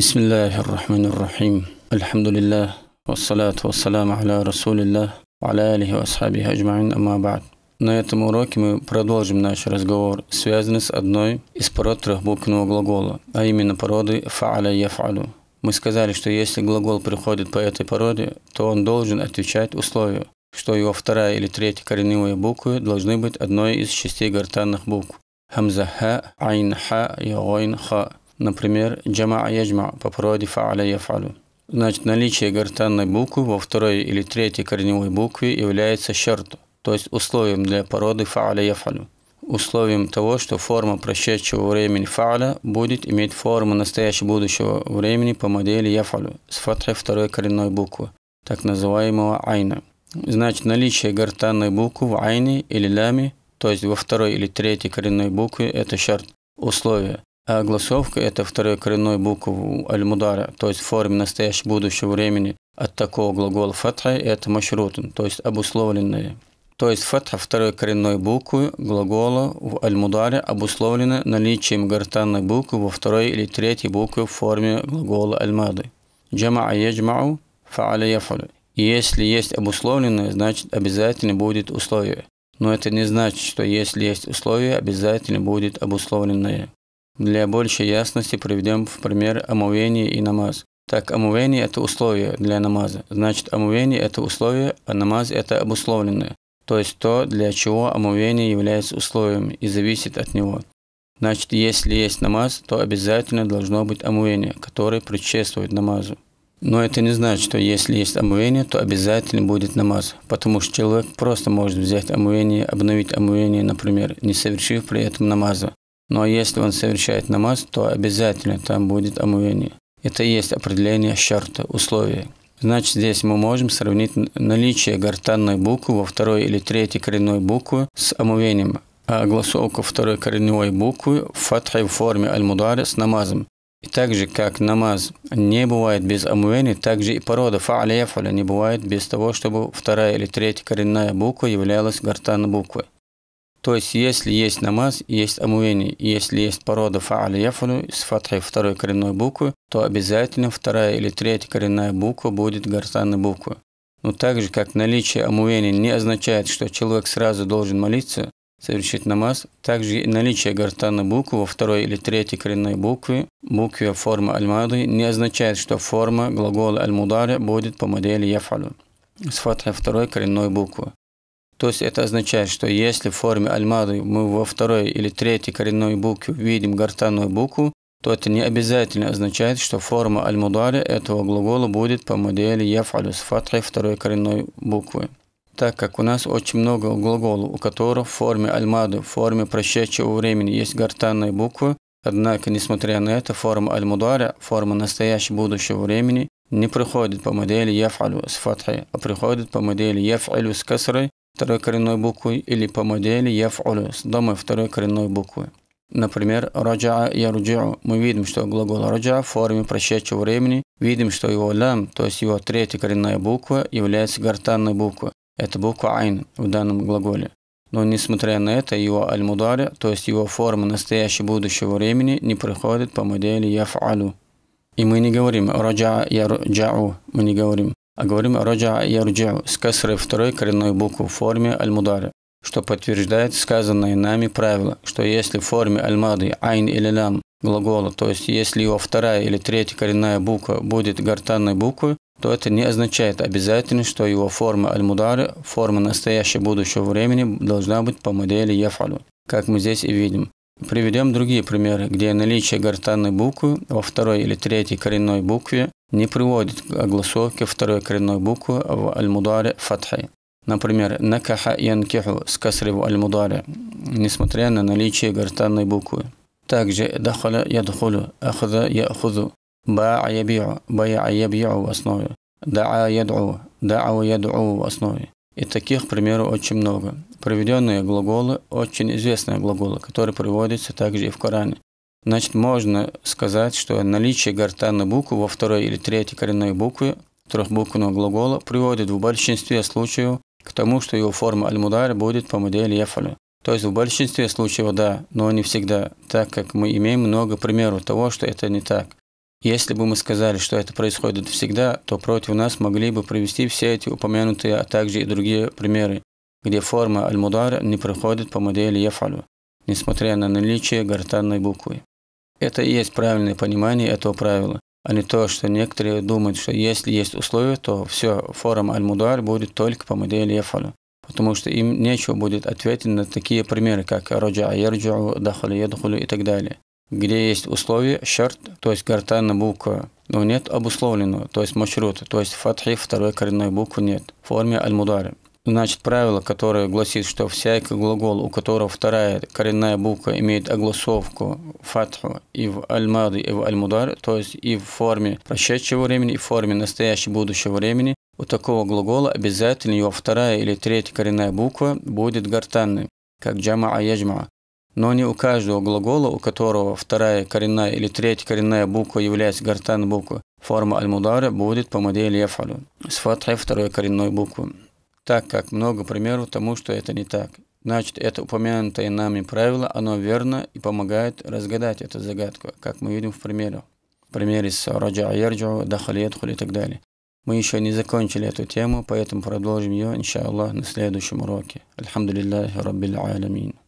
بسم الله الرحمن الرحيم الحمد لله والصلاة والسلام على رسول الله وعلى آله وأصحابه أجمعين أما بعد На этом уроке мы продолжим наш разговор, связанный с одной из пород трехбуквенного глагола, а именно породы «фа'аля яф'алю». Мы сказали, что если глагол приходит по этой породе, то он должен отвечать условию, что его вторая или третья кореневые буквы должны быть одной из шести гортанных букв – хамза ха, айн ха и ойн ха – Например, джама яджма по породе фааля яфалу. Значит, наличие гортанной буквы во второй или третьей корневой букве является шарту, то есть условием для породы фааля яфалу, Условием того, что форма прошедшего времени фааля будет иметь форму настоящего будущего времени по модели яфалу, с фатхой второй коренной буквы, так называемого айна. Значит, наличие гортанной буквы в айне или ляме, то есть во второй или третьей коренной букве, это шарт, условие, а огласовка – это второй коренной букву аль-мудара, то есть в форме настоящего будущего времени. От такого глагола фатха – это машрутун, то есть обусловленное. То есть фатха второй коренной буквы глагола в аль-мударе обусловлена наличием гортанной буквы во второй или третьей букве в форме глагола аль-мады. Джамаа яджмау фааля яфалю. И если есть обусловленное, значит обязательно будет условие. Но это не значит, что если есть условие, обязательно будет обусловленное. Для большей ясности приведем в пример омовение и намаз. Так, омовение – это условие для намаза. Значит, омовение – это условие, а намаз – это обусловленное. То есть то, для чего омовение является условием и зависит от него. Значит, если есть намаз, то обязательно должно быть омовение, которое предшествует намазу. Но это не значит, что если есть омовение, то обязательно будет намаз, потому что человек просто может взять омовение, обновить омовение, например, не совершив при этом намаза. Но если он совершает намаз, то обязательно там будет омовение. Это и есть определение шарта, условия. Значит, здесь мы можем сравнить наличие гортанной буквы во второй или третьей коренной буквы с омовением, а гласовку второй коренной буквы в фатхе в форме аль-мударе с намазом. И так же, как намаз не бывает без омовения, так же и порода фа'аля не бывает без того, чтобы вторая или третья коренная буква являлась гортанной буквой. То есть, если есть намаз, есть омовение, если есть порода фааля яфалю с фатхой второй коренной буквы, то обязательно вторая или третья коренная буква будет гортанной буквой. Но так же, как наличие омовения не означает, что человек сразу должен молиться, совершить намаз, также и наличие гортанной буквы во второй или третьей коренной букве, букве формы аль-мады, не означает, что форма глагола аль-мудари будет по модели яфалу с фатхой второй коренной буквы. То есть это означает, что если в форме альмады мы во второй или третьей коренной букве видим гортанную букву, то это не обязательно означает, что форма аль этого глагола будет по модели яфалю с фатрой второй коренной буквы. Так как у нас очень много глаголов, у которых в форме аль в форме прошедшего времени есть гортанная буква, однако, несмотря на это, форма аль форма настоящего будущего времени, не приходит по модели яфалю с фатрой, а приходит по модели яфалю с касрой, второй коренной буквы или по модели яф'улю с домой второй коренной буквы. Например, раджа я Мы видим, что глагол раджа в форме прошедшего времени. Видим, что его лам, то есть его третья коренная буква, является гортанной буквой. Это буква айн в данном глаголе. Но несмотря на это, его аль-мудари, то есть его форма настоящего будущего времени, не приходит по модели яф'алю. И мы не говорим раджа я мы не говорим. А говорим «раджа ярджа» с касрой второй коренной буквы в форме аль-мудари, что подтверждает сказанное нами правило, что если в форме аль-мады «айн» или «лям» глагола, то есть если его вторая или третья коренная буква будет гортанной буквой, то это не означает обязательно, что его форма аль-мудары, форма настоящего будущего времени, должна быть по модели яфалю, как мы здесь и видим. Приведем другие примеры, где наличие гортанной буквы во второй или третьей коренной букве не приводит к огласовке второй коренной буквы в аль-мударе фатхи. Например, накаха янкиху с касри в аль-мударе, несмотря на наличие гортанной буквы. Также дахаля ядхулю, ахза яхузу, баа ябиу, бая ябиу в основе, даа яд'у, даа яд'у в основе. И таких примеров очень много проведенные глаголы – очень известные глаголы, которые приводятся также и в Коране. Значит, можно сказать, что наличие гортанной буквы во второй или третьей коренной букве трехбуквенного глагола приводит в большинстве случаев к тому, что его форма альмудар будет по модели яфаля. То есть в большинстве случаев да, но не всегда, так как мы имеем много примеров того, что это не так. Если бы мы сказали, что это происходит всегда, то против нас могли бы привести все эти упомянутые, а также и другие примеры, где форма альмудар не проходит по модели яфалю, несмотря на наличие гортанной буквы. Это и есть правильное понимание этого правила, а не то, что некоторые думают, что если есть условия, то все, форум альмудар мудар будет только по модели яфалю, потому что им нечего будет ответить на такие примеры, как роджа ярджу, дахалю ядхулю и так далее. Где есть условие, шарт, то есть гортанная буква, но нет обусловленного, то есть маршрута, то есть фатхи второй коренной буквы нет, в форме аль-мудара. Значит, правило, которое гласит, что всякий глагол, у которого вторая коренная буква имеет огласовку фатху и в аль-мады, и в аль-мудар, то есть и в форме прошедшего времени, и в форме настоящего будущего времени, у такого глагола обязательно его вторая или третья коренная буква будет гортанной, как джама а Но не у каждого глагола, у которого вторая коренная или третья коренная буква является гортанной буквой, форма аль-мудара будет по модели яфалю с фатхой второй коренной буквы так как много примеров тому, что это не так. Значит, это упомянутое нами правило, оно верно и помогает разгадать эту загадку, как мы видим в примере. В примере с Раджа Аярджу, Дахали и так далее. Мы еще не закончили эту тему, поэтому продолжим ее, иншаллах, на следующем уроке. Альхамдулиллахи Раббил Алямин.